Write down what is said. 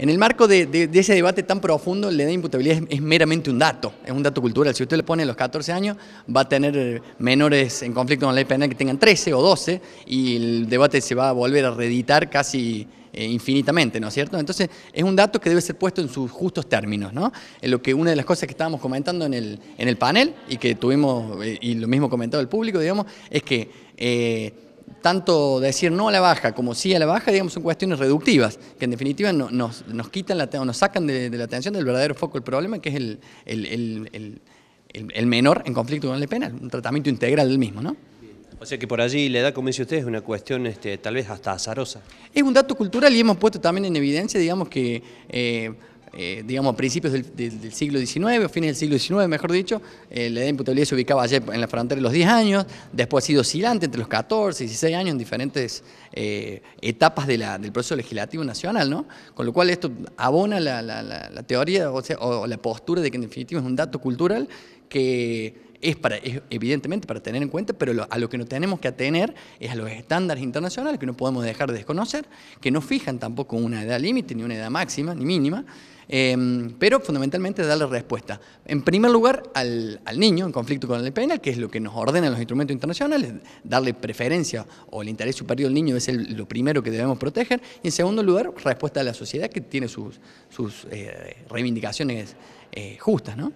En el marco de, ese debate tan profundo, la edad de imputabilidad es, meramente un dato, es un dato cultural. Si usted le pone los 14 años, va a tener eh, menores en conflicto con la ley penal que tengan 13 o 12 y el debate se va a volver a reeditar casi eh, infinitamente, ¿no es cierto? Entonces, es un dato que debe ser puesto en sus justos términos, ¿no? En lo que una de las cosas que estábamos comentando en el, panel y que tuvimos, eh, y lo mismo comentado el público, digamos, es que tanto decir no a la baja como sí a la baja, digamos, son cuestiones reductivas, que en definitiva nos, nos quitan la, nos sacan de, la atención del verdadero foco del problema, que es el, el, menor en conflicto con el penal, un tratamiento integral del mismo, ¿no? O sea que por allí le da, como dice usted, una cuestión este, tal vez hasta azarosa. Es un dato cultural y hemos puesto también en evidencia, digamos, que... Eh, eh, digamos, a principios del, siglo XIX, o fines del siglo XIX, mejor dicho, la edad imputabilidad se ubicaba allá en la frontera de los 10 años, después ha sido oscilante entre los 14 y 16 años en diferentes eh, etapas del proceso legislativo nacional, ¿no? Con lo cual esto abona la, teoría o, la postura de que en definitiva es un dato cultural que es, para, evidentemente para tener en cuenta, pero a lo que nos tenemos que atener es a los estándares internacionales que no podemos dejar de desconocer, que no fijan tampoco una edad límite, ni una edad máxima, ni mínima, em, pero fundamentalmente darle respuesta. En primer lugar, al, niño en conflicto con el penal, que es lo que nos ordenan los instrumentos internacionales, darle preferencia o el interés superior al niño es lo primero que debemos proteger. Y en segundo lugar, respuesta a la sociedad que tiene sus, sus eh, reivindicaciones eh, justas. ¿no?